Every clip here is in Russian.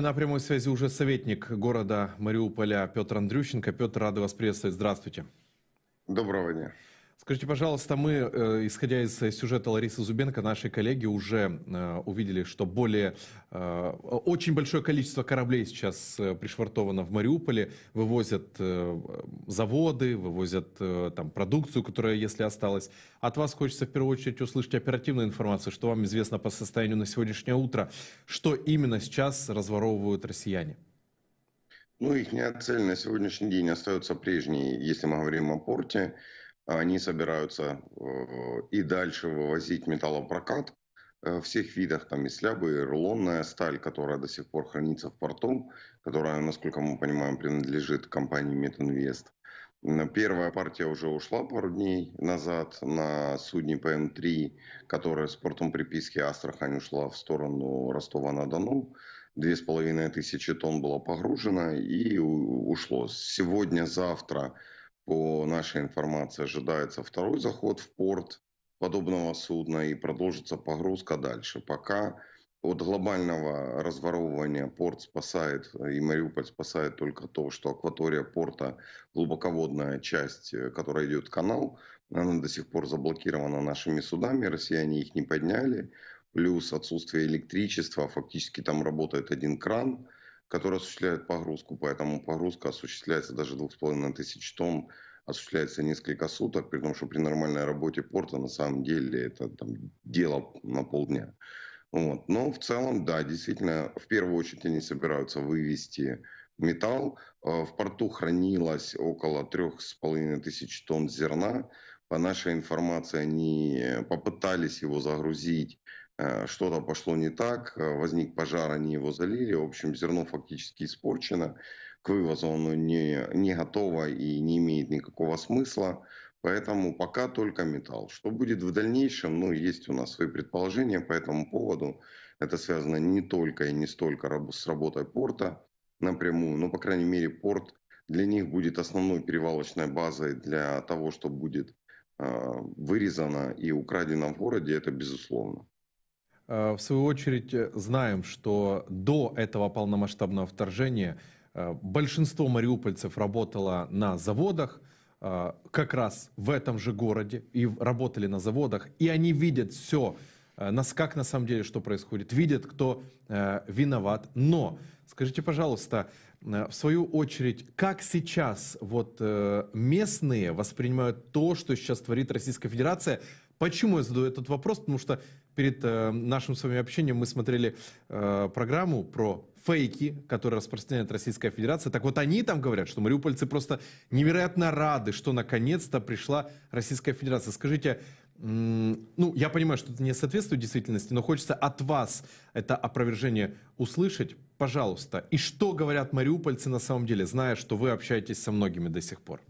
На прямой связи уже советник города Мариуполя Петр Андрющенко. Петр, рады вас приветствовать. Здравствуйте. Доброго дня. Скажите, пожалуйста, мы, э, исходя из сюжета Ларисы Зубенко, наши коллеги уже э, увидели, что более э, очень большое количество кораблей сейчас пришвартовано в Мариуполе, вывозят заводы, вывозят там продукцию, которая, если осталась. От вас хочется в первую очередь услышать оперативную информацию, что вам известно по состоянию на сегодняшнее утро, что именно сейчас разворовывают россияне. Ну, их цель на сегодняшний день остается прежней, если мы говорим о порте. Они собираются э, и дальше вывозить металлопрокат э, всех видах, там и слябы, и рулонная сталь, которая до сих пор хранится в порту, которая, насколько мы понимаем, принадлежит компании Метинвест. Первая партия уже ушла пару дней назад на судне ПМ-3, которая с портом приписки Астрахань ушла в сторону Ростова-на-Дону. Две с половиной тысячи тонн было погружено и ушло. Сегодня-завтра по нашей информации ожидается второй заход в порт подобного судна и продолжится погрузка дальше. Пока от глобального разворовывания порт спасает э, и Мариуполь спасает только то, что акватория порта, глубоководная часть, э, которая идет канал, она до сих пор заблокирована нашими судами, россияне их не подняли. Плюс отсутствие электричества, фактически там работает один кран – которые осуществляют погрузку, поэтому погрузка осуществляется даже 2,5 тысяч тонн, осуществляется несколько суток, при том, что при нормальной работе порта на самом деле это там, дело на полдня. Вот. Но в целом, да, действительно, в первую очередь они собираются вывести металл. Э, в порту хранилось около трех с половиной тысяч тонн зерна. По нашей информации, они попытались его загрузить Э, что-то пошло не так, э, возник пожар, они его залили, в общем, зерно фактически испорчено, к вывозу оно не, не готово и не имеет никакого смысла, поэтому пока только металл. Что будет в дальнейшем, ну, есть у нас свои предположения по этому поводу, это связано не только и не столько с работой порта напрямую, но, по крайней мере, порт для них будет основной перевалочной базой для того, что будет э, вырезано и украдено в городе, это безусловно. Э, в свою очередь, э, знаем, что до этого полномасштабного вторжения э, большинство мариупольцев работало на заводах, как раз в этом же городе, и работали на заводах, и они видят все, нас как на самом деле что происходит, видят, кто виноват. Но скажите, пожалуйста, в свою очередь, как сейчас вот местные воспринимают то, что сейчас творит Российская Федерация? Почему я задаю этот вопрос? Потому что перед э, нашим с вами общением мы смотрели э, программу про фейки, которые распространяет Российская Федерация. Так вот, они там говорят, что мариупольцы просто невероятно рады, что наконец-то пришла Российская Федерация. Скажите, ну, я понимаю, что это не соответствует действительности, но хочется от вас это опровержение услышать. Пожалуйста, и что говорят мариупольцы на самом деле, зная, что вы общаетесь со многими до сих пор?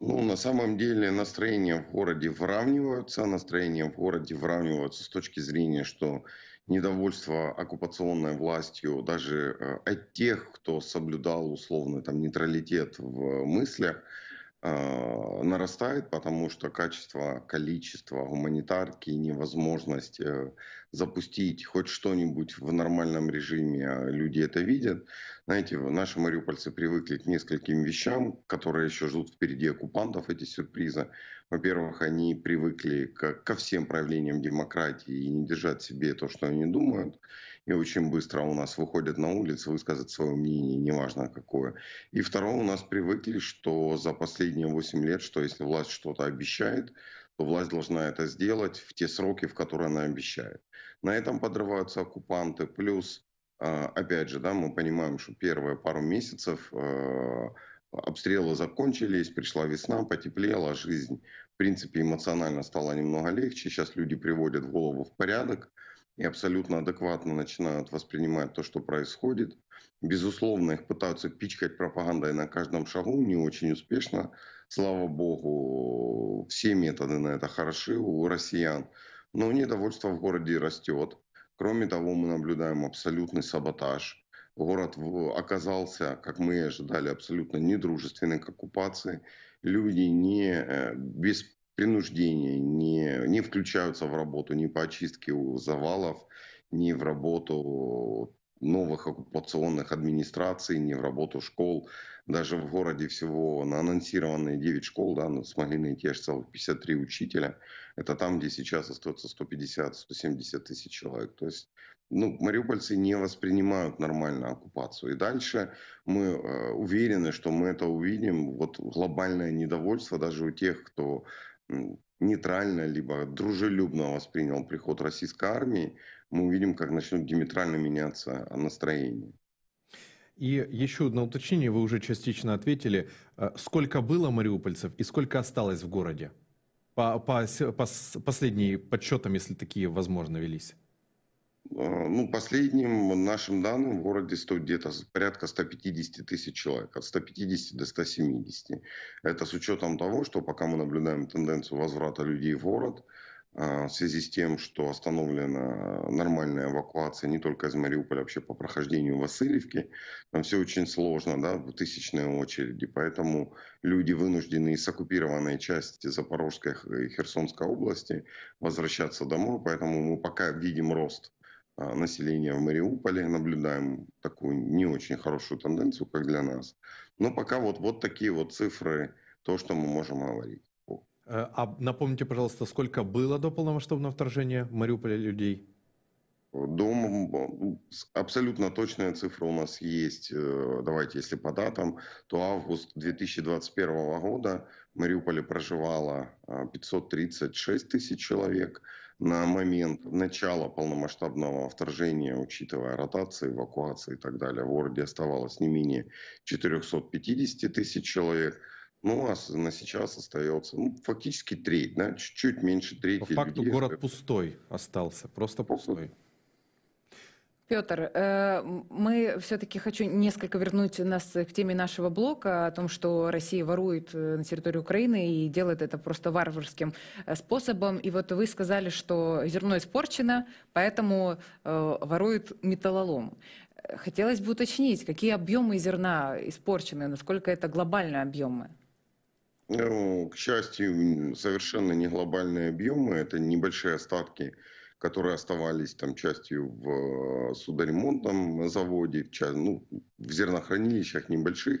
Ну, на самом деле настроения в городе выравниваются. Настроения в городе выравниваются с точки зрения, что недовольство оккупационной властью даже э, от тех, кто соблюдал условный там нейтралитет в мыслях, а, нарастает, потому что качество, количество гуманитарки невозможность э, запустить хоть что-нибудь в нормальном режиме, а, люди это видят. Знаете, наши мариупольцы привыкли к нескольким вещам, которые еще ждут впереди оккупантов, эти сюрпризы. Во-первых, они привыкли ко всем проявлениям демократии и не держать себе то, что они думают и очень быстро у нас выходят на улицу высказать свое мнение, неважно какое. И второе, у нас привыкли, что за последние 8 лет, что если власть что-то обещает, то власть должна это сделать в те сроки, в которые она обещает. На этом подрываются оккупанты, плюс, э, опять же, да, мы понимаем, что первые пару месяцев э, обстрелы закончились, пришла весна, потеплела, жизнь, в принципе, эмоционально стало немного легче, сейчас люди приводят голову в порядок, и абсолютно адекватно начинают воспринимать то, что происходит. Безусловно, их пытаются пичкать пропагандой на каждом шагу, не очень успешно. Слава богу, все методы на это хороши у россиян. Но недовольство в городе растет. Кроме того, мы наблюдаем абсолютный саботаж. Город оказался, как мы и ожидали, абсолютно недружественный к оккупации. Люди не э, без принуждения не, не включаются в работу ни по очистке завалов, ни в работу новых оккупационных администраций, ни в работу школ. Даже в городе всего на анонсированные 9 школ да, смогли найти аж целых 53 учителя. Это там, где сейчас остается 150-170 тысяч человек. То есть ну, мариупольцы не воспринимают нормально оккупацию. И дальше мы э, уверены, что мы это увидим. Вот глобальное недовольство даже у тех, кто нейтрально, либо дружелюбно воспринял приход российской армии, мы увидим, как начнут диаметрально меняться настроение. И еще одно уточнение, вы уже частично ответили. Э, сколько было мариупольцев и сколько осталось в городе? По, по, по последним подсчетам, если такие возможно велись. Э, ну, последним нашим данным в городе 100, где-то порядка 150 тысяч человек, от 150 до 170. Это с учетом того, что пока мы наблюдаем тенденцию возврата людей в город, э, в связи с тем, что остановлена нормальная эвакуация не только из Мариуполя, вообще по прохождению Васильевки. Там все очень сложно, да, в тысячные очереди. Поэтому люди вынуждены из оккупированной части Запорожской и Херсонской области возвращаться домой. Поэтому мы пока видим рост а, населения в Мариуполе. Наблюдаем такую не очень хорошую тенденцию, как для нас. Но пока вот, вот такие вот цифры, то, что мы можем говорить. Э, а напомните, пожалуйста, сколько было до полномасштабного вторжения в Мариуполе людей? Дом, абсолютно точная цифра у нас есть. Э, давайте, если по датам, то август 2021 года в Мариуполе проживало 536 а, тысяч человек на момент начала полномасштабного вторжения, учитывая ротации, эвакуации и так далее, в городе оставалось не менее 450 тысяч человек. Ну, а на сейчас остается ну, фактически треть, да, чуть-чуть меньше трети. По факту людей город пустой остался, просто пустой. Петр, э, мы все-таки хочу несколько вернуть нас к теме нашего блока о том, что Россия ворует э, на территории Украины и делает это просто варварским э, способом. И вот вы сказали, что зерно испорчено, поэтому воруют металлолом. Хотелось бы уточнить, какие объемы зерна испорчены, насколько это глобальные объемы? Ну, к счастью, совершенно не глобальные объемы, это небольшие остатки которые оставались там частью в э, судоремонтном заводе, ну, в зернохранилищах небольших,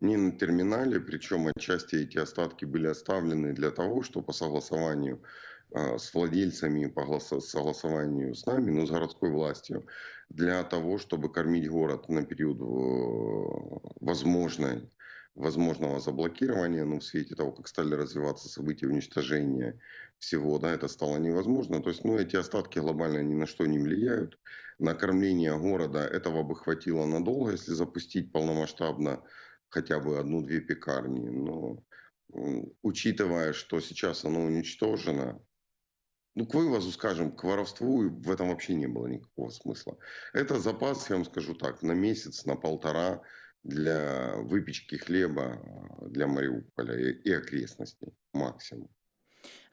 не на терминале, причем отчасти эти остатки были оставлены для того, что по согласованию э, с владельцами, по согласованию с нами, ну, с городской властью, для того, чтобы кормить город на период э, возможной возможного заблокирования, но ну, в свете того, как стали развиваться события уничтожения всего, да, это стало невозможно. То есть, ну, эти остатки глобально ни на что не влияют. На кормление города этого бы хватило надолго, если запустить полномасштабно хотя бы одну-две пекарни. Но учитывая, что сейчас оно уничтожено, ну, к вывозу, скажем, к воровству в этом вообще не было никакого смысла. Это запас, я вам скажу так, на месяц, на полтора, для выпечки хлеба а, для Мариуполя и, окрестностей максимум.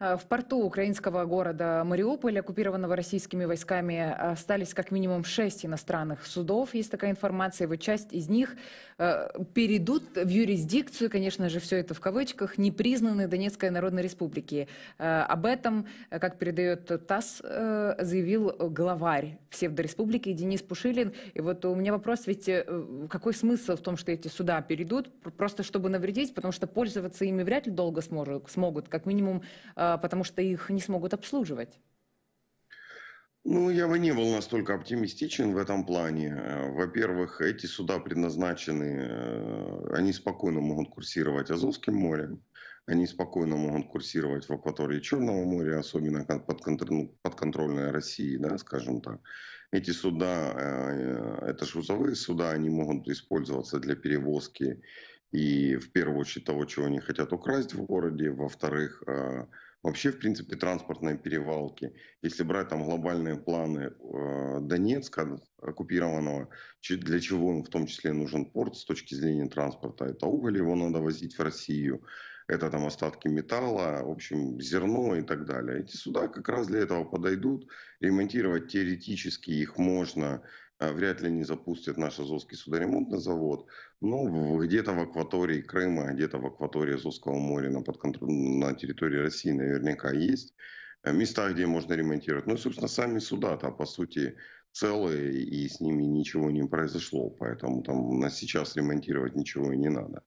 Э, в порту украинского города Мариуполь, оккупированного российскими войсками, э, остались как минимум шесть иностранных судов. Есть такая информация, вот часть из них э, перейдут в юрисдикцию, конечно же, все это в кавычках, непризнанной Донецкой Народной Республики. Об этом, как передает ТАСС, заявил главарь псевдореспублики Денис Пушилин. И вот у меня вопрос, ведь какой смысл в том, что эти суда перейдут? Просто чтобы навредить, потому что пользоваться ими вряд ли долго сможет, смогут. Как минимум, э, а, потому что их не смогут обслуживать. Ну, я бы не был настолько оптимистичен в этом плане. Во-первых, эти суда предназначены, э, они спокойно могут курсировать Азовским морем, они спокойно могут курсировать в акватории Черного моря, особенно подконтрольной России, да, скажем так. Эти суда, э, это шузовые суда, они могут использоваться для перевозки и в первую очередь того, чего они хотят украсть в городе, во-вторых, э, вообще, в принципе, транспортной перевалки. Если брать там глобальные планы э, Донецка оккупированного, для чего он в том числе нужен порт с точки зрения транспорта, это уголь, его надо возить в Россию, это там остатки металла, в общем, зерно и так далее. Эти суда как раз для этого подойдут. Ремонтировать теоретически их можно а, вряд ли не запустят наш Азовский судоремонтный завод. Но ну, где-то в акватории Крыма, где-то в акватории Азовского моря на, подконтр... на территории России наверняка есть э, места, где можно ремонтировать. Ну и, собственно, сами суда-то, по сути, целые, и с ними ничего не произошло, поэтому там на сейчас ремонтировать ничего и не надо.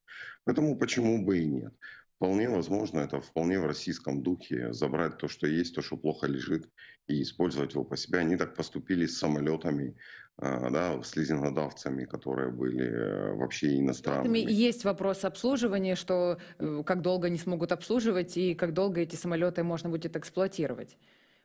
Поэтому почему бы и нет. Вполне возможно, это вполне в российском духе забрать то, что есть, то, что плохо лежит, и использовать его по себе. Они так поступили с самолетами, а, да, с лизингодавцами, которые были э, вообще иностранными. Есть вопрос обслуживания, что э, как долго они смогут обслуживать и как долго эти самолеты можно будет эксплуатировать.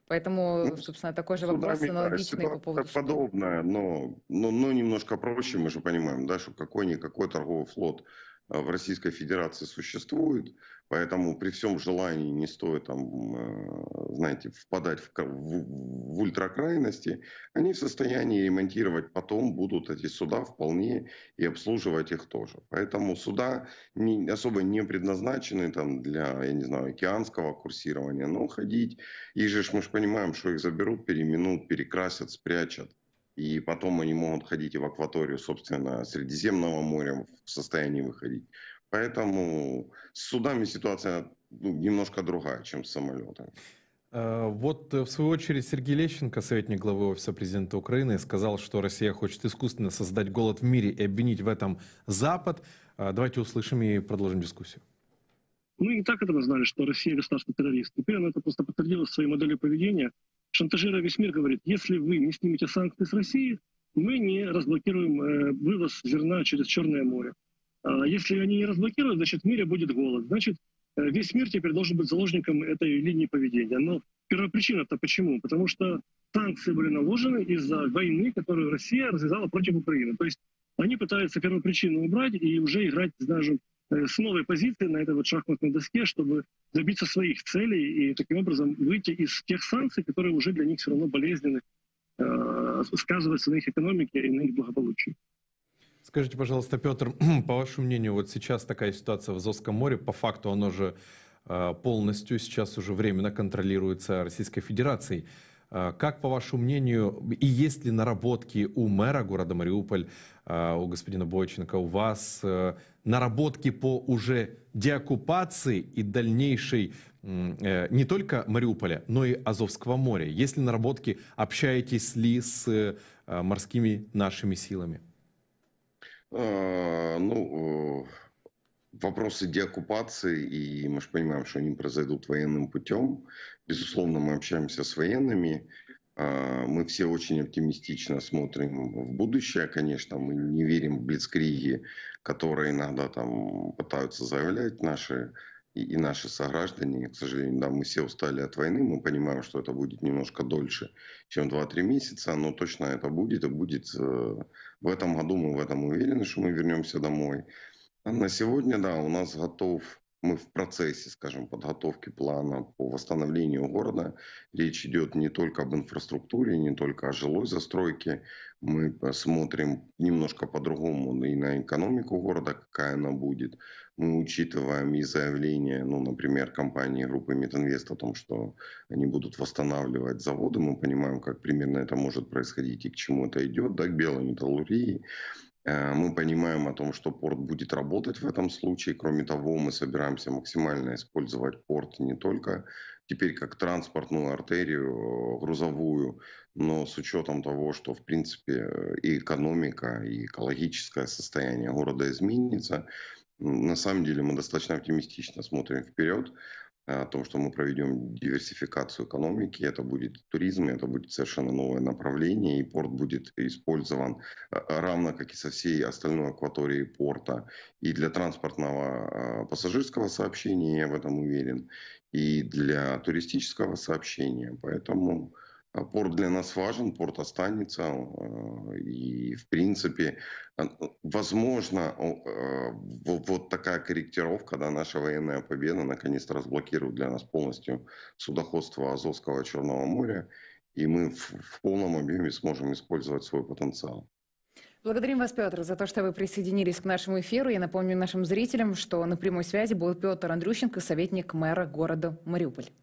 Поэтому, ну, собственно, такой же вопрос судами, аналогичный по поводу... Подобное, но, но, но немножко проще, мы же понимаем, да, что какой-никакой торговый флот Э, в Российской Федерации существует, поэтому при всем желании не стоит там, э, знаете, впадать в, в, в ультракрайности, они в состоянии ремонтировать потом будут эти суда вполне и обслуживать их тоже. Поэтому суда не, особо не предназначены там для, я не знаю, океанского курсирования, но ходить, и же мы же понимаем, что их заберут, переименуют, перекрасят, спрячут. И потом они могут ходить и в акваторию, собственно, Средиземного моря в состоянии выходить. Поэтому с судами ситуация ну, немножко другая, чем с самолетами. Э, вот, э, в свою очередь, Сергей Лещенко, советник главы Офиса президента Украины, сказал, что Россия хочет искусственно создать голод в мире и обвинить в этом Запад. Э, давайте услышим и продолжим дискуссию. Мы ну, и так этого знали, что Россия государственный террорист. Теперь она это просто подтвердила своей моделью поведения, шантажируя весь мир, говорит, если вы не снимете санкции с России, мы не разблокируем э, вывоз зерна через Черное море. А если они не разблокируют, значит, в мире будет голод. Значит, э, весь мир теперь должен быть заложником этой линии поведения. Но первопричина-то почему? Потому что санкции были наложены из-за войны, которую Россия развязала против Украины. То есть они пытаются первопричину убрать и уже играть, даже Э, с новой позиции на этой вот шахматной доске, чтобы добиться своих целей и таким образом выйти из тех санкций, которые уже для них все равно болезненны, э, сказываются на их экономике и на их благополучии. Скажите, пожалуйста, Петр, по вашему мнению, вот сейчас такая ситуация в Азовском море, по факту оно же э, полностью сейчас уже временно контролируется Российской Федерацией. Э, как, по вашему мнению, и есть ли наработки у мэра города Мариуполь, э, у господина Бойченко, у вас э, наработки по уже деоккупации и дальнейшей не только Мариуполя, но и Азовского моря? Есть ли наработки, общаетесь ли с морскими нашими силами? Ну, вопросы деоккупации, и мы же понимаем, что они произойдут военным путем. Безусловно, мы общаемся с военными. А, мы все очень оптимистично смотрим в будущее, конечно, мы не верим в блицкриги, которые иногда там пытаются заявлять наши и, наши сограждане, к сожалению, да, мы все устали от войны, мы понимаем, что это будет немножко дольше, чем 2-3 месяца, но точно это будет, и будет э, в этом году мы в этом уверены, что мы вернемся домой. На сегодня, да, у нас готов, мы в процессе, скажем, подготовки плана по восстановлению города. Речь идет не только об инфраструктуре, не только о жилой застройке. Мы смотрим немножко по-другому и на экономику города, какая она будет. Мы учитываем и заявление, ну, например, компании группы Метинвест о том, что они будут восстанавливать заводы. Мы понимаем, как примерно это может происходить и к чему это идет, да, к белой металлургии. Э, мы понимаем о том, что порт будет работать в этом случае. Кроме того, мы собираемся максимально использовать порт не только теперь как транспортную артерию э, грузовую, но с учетом того, что в принципе э, и экономика, и экологическое состояние города изменится, на самом деле мы достаточно оптимистично смотрим вперед о том, что мы проведем диверсификацию экономики, это будет туризм, это будет совершенно новое направление, и порт будет использован э, равно как и со всей остальной акваторией порта и для транспортного э, пассажирского сообщения, я в этом уверен, и для туристического сообщения. Поэтому а порт для нас важен, порт останется. Э, и, в принципе, э, возможно, э, вот такая корректировка, да, наша военная победа наконец-то разблокирует для нас полностью судоходство Азовского Черного моря, и мы в полном объеме сможем использовать свой потенциал. Благодарим вас, Петр, за то, что вы присоединились к нашему эфиру. Я напомню нашим зрителям, что на прямой связи был Петр Андрющенко, советник мэра города Мариуполь.